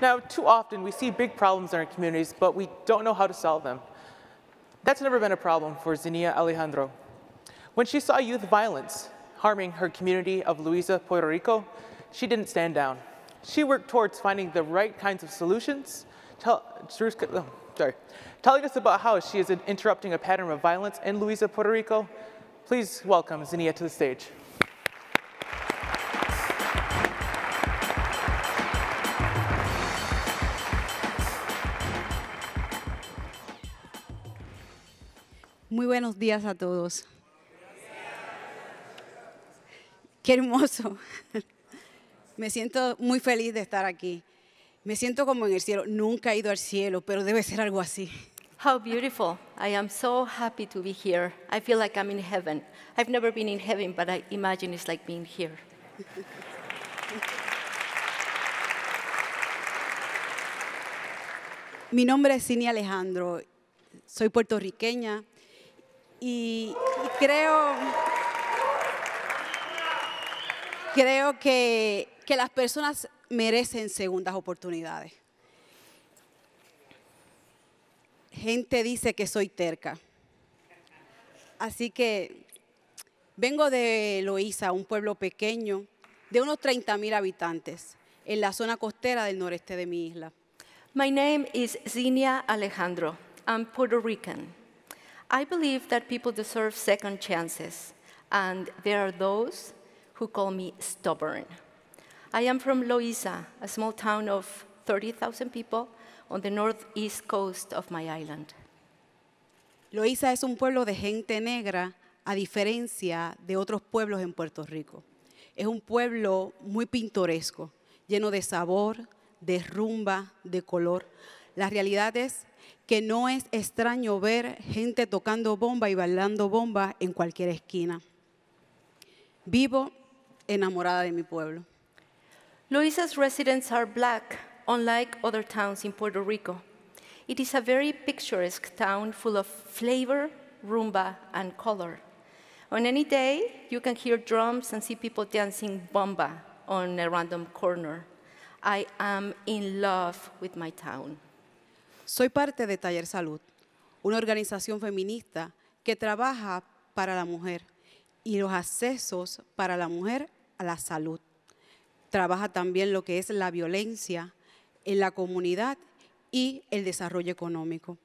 Now, too often we see big problems in our communities, but we don't know how to solve them. That's never been a problem for Zinia Alejandro. When she saw youth violence harming her community of Luisa, Puerto Rico, she didn't stand down. She worked towards finding the right kinds of solutions, tell, oh, sorry, telling us about how she is interrupting a pattern of violence in Luisa, Puerto Rico. Please welcome Zinia to the stage. buenos días a todos. Qué hermoso. Me siento muy feliz de estar aquí. Me siento como en el cielo. Nunca he ido al cielo, pero debe ser algo así. How beautiful. I am so happy to be here. I feel like I'm in heaven. I've never been in heaven, but I imagine it's like being here. Mi nombre es Cini Alejandro. Soy puertorriqueña y, creo, creo que, las personas merecen segundas oportunidades. Gente dice que soy terca. Así que vengo de Loíza, un pueblo pequeño de unos 30 mil habitantes en la zona costera del noreste de mi isla. My name is Zinia Alejandro. I'm Puerto Rican. I believe that people deserve second chances, and there are those who call me stubborn. I am from Loiza, a small town of 30,000 people on the northeast coast of my island. Loiza es un pueblo de gente negra, a diferencia de otros pueblos en Puerto Rico. Es un pueblo muy pintoresco, lleno de sabor, de rumba, de color. La realidad es que no es extraño ver gente tocando bomba y bailando bomba en cualquier esquina. Vivo enamorada de mi pueblo. Luisa's residents are black, unlike other towns in Puerto Rico. It is a very picturesque town full of flavor, rumba, and color. On any day, you can hear drums and see people dancing bomba on a random corner. I am in love with my town. Soy parte de Taller Salud, una organización feminista que trabaja para la mujer y los accesos para la mujer a la salud. Trabaja también lo que es la violencia en la comunidad y el desarrollo económico.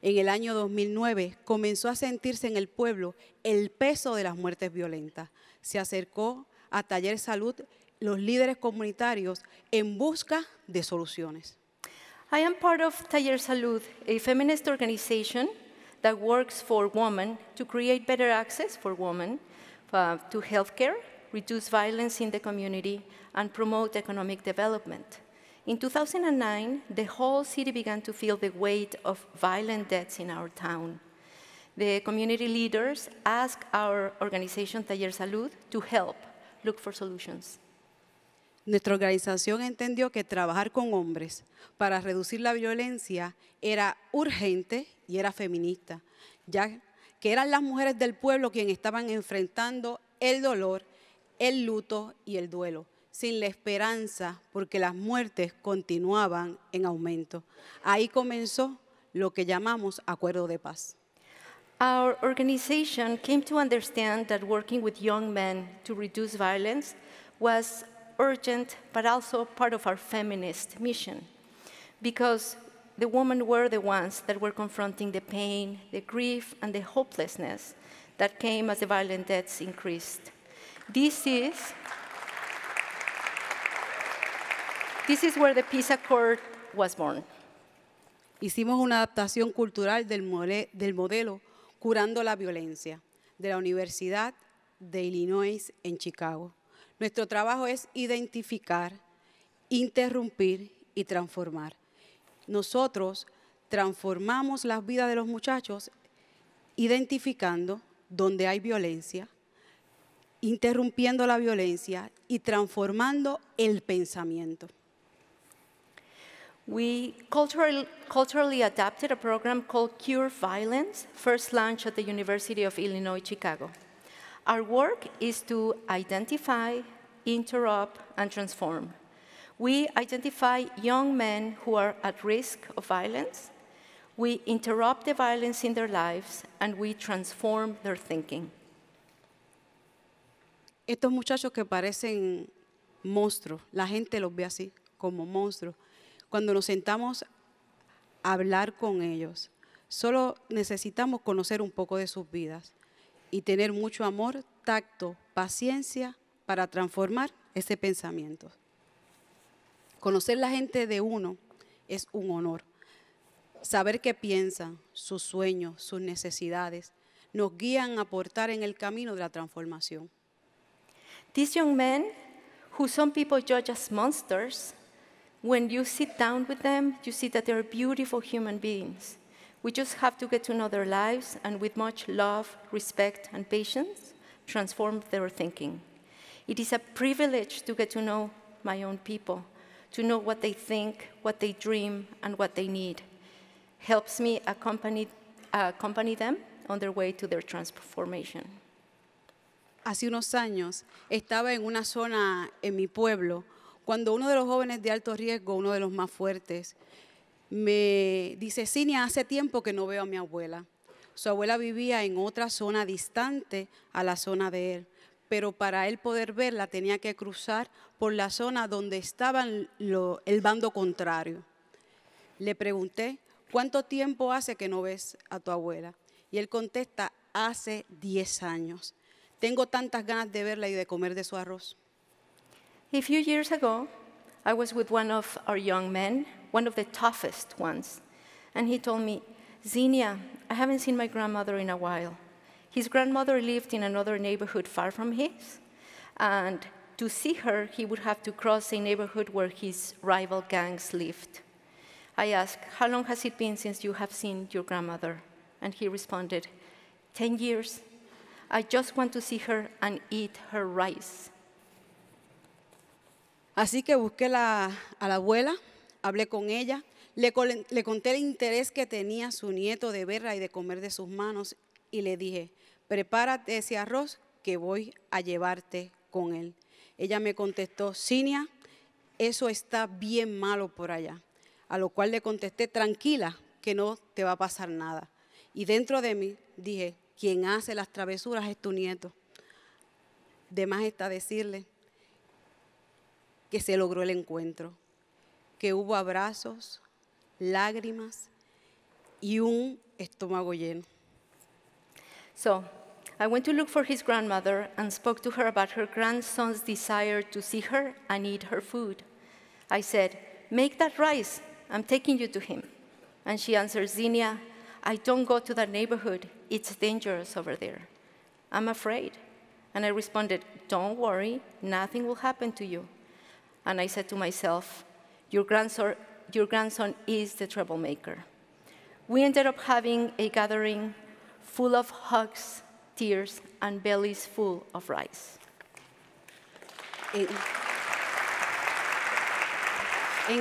En el año 2009 comenzó a sentirse en el pueblo el peso de las muertes violentas. Se acercó a Taller Salud los líderes comunitarios en busca de soluciones. I am part of Taller Salud, a feminist organization that works for women to create better access for women uh, to healthcare, reduce violence in the community, and promote economic development. In 2009, the whole city began to feel the weight of violent deaths in our town. The community leaders asked our organization, Taller Salud, to help look for solutions. Nuestra organización entendió que trabajar con hombres para reducir la violencia era urgente y era feminista, ya que eran las mujeres del pueblo quienes estaban enfrentando el dolor, el luto y el duelo, sin la esperanza porque las muertes continuaban en aumento. Ahí comenzó lo que llamamos acuerdo de paz. Our organization came to understand that working with young men to reduce violence was urgent, but also part of our feminist mission, because the women were the ones that were confronting the pain, the grief, and the hopelessness that came as the violent deaths increased. This is, this is where the Peace Accord was born. Hicimos una adaptación cultural del, del modelo Curando la Violencia de la Universidad de Illinois en Chicago. Nuestro trabajo es identificar, interrumpir y transformar. Nosotros transformamos las vidas de los muchachos identificando donde hay violencia, interrumpiendo la violencia y transformando el pensamiento. We culturally adapted a program called Cure Violence, first launched at the University of Illinois, Chicago. Our work is to identify, interrupt, and transform. We identify young men who are at risk of violence. We interrupt the violence in their lives, and we transform their thinking. Estos muchachos que parecen monstruos, la gente los ve así, como monstruos. Cuando nos sentamos a hablar con ellos, solo necesitamos conocer un poco de sus vidas. y tener mucho amor, tacto, paciencia para transformar ese pensamiento. Conocer la gente de uno es un honor. Saber qué piensan, sus sueños, sus necesidades, nos guían a aportar en el camino de la transformación. These young men, who some people judge as monsters, when you sit down with them, you see that they are beautiful human beings. We just have to get to know their lives and with much love, respect, and patience, transform their thinking. It is a privilege to get to know my own people, to know what they think, what they dream, and what they need. Helps me accompany, uh, accompany them on their way to their transformation. Hace unos años estaba en una zona en mi pueblo cuando uno de los jóvenes de alto riesgo, uno de los más fuertes, me dice, Cinia, hace tiempo que no veo a mi abuela. Su abuela vivía en otra zona distante a la zona de él, pero para él poder verla tenía que cruzar por la zona donde estaba el bando contrario. Le pregunté, ¿cuánto tiempo hace que no ves a tu abuela? Y él contesta, hace 10 años. Tengo tantas ganas de verla y de comer de su arroz. A few years ago, I was with one of our young men one of the toughest ones. And he told me, Xenia, I haven't seen my grandmother in a while. His grandmother lived in another neighborhood far from his, and to see her, he would have to cross a neighborhood where his rival gangs lived. I asked, How long has it been since you have seen your grandmother? And he responded, 10 years. I just want to see her and eat her rice. Así que busqué la, a la abuela Hablé con ella, le, conté el interés que tenía su nieto de verla y de comer de sus manos y le dije, prepárate ese arroz que voy a llevarte con él. Ella me contestó, Sinia, eso está bien malo por allá. A lo cual le contesté, tranquila, que no te va a pasar nada. Y dentro de mí dije, quien hace las travesuras es tu nieto. De más está decirle que se logró el encuentro. que hubo abrazos, lágrimas y un estómago lleno. So, I went to look for his grandmother and spoke to her about her grandson's desire to see her and eat her food. I said, Make that rice. I'm taking you to him. And she answered, Xenia, I don't go to that neighborhood. It's dangerous over there. I'm afraid. And I responded, Don't worry, nothing will happen to you. And I said to myself, Your grandson, your grandson is the troublemaker. We ended up having a gathering full of hugs, tears, and bellies full of rice. En,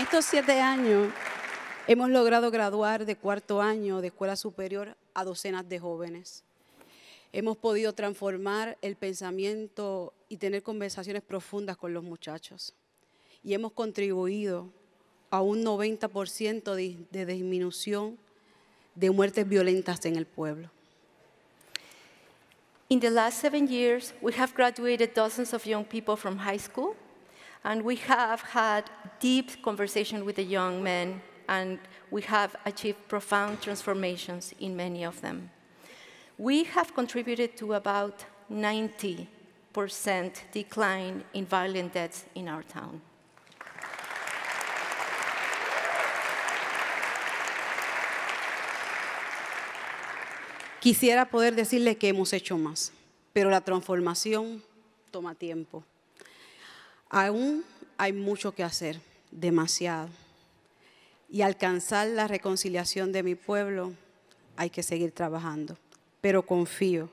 estos siete años hemos logrado graduar de cuarto año de escuela superior a docenas de jóvenes. Hemos podido transformar el pensamiento y tener conversaciones profundas con los muchachos. Y hemos contribuido a un 90% de, disminución de muertes violentas en el pueblo. In the last seven years, we have graduated dozens of young people from high school, and we have had deep conversation with the young men, and we have achieved profound transformations in many of them. We have contributed to about 90% decline in violent deaths in our town. Quisiera poder decirle que hemos hecho más, pero la transformación toma tiempo. Aún hay mucho que hacer, demasiado. Y alcanzar la reconciliación de mi pueblo hay que seguir trabajando. Pero confío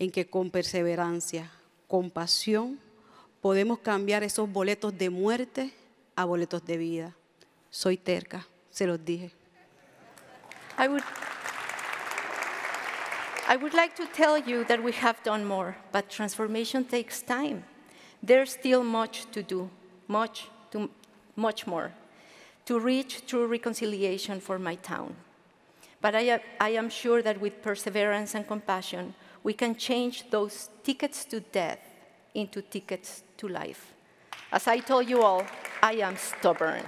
en que con perseverancia, con pasión, podemos cambiar esos boletos de muerte a boletos de vida. Soy terca, se los dije. I would like to tell you that we have done more, but transformation takes time. There's still much to do, much, to, much more, to reach true reconciliation for my town. But I, I am sure that with perseverance and compassion, we can change those tickets to death into tickets to life. As I told you all, I am stubborn.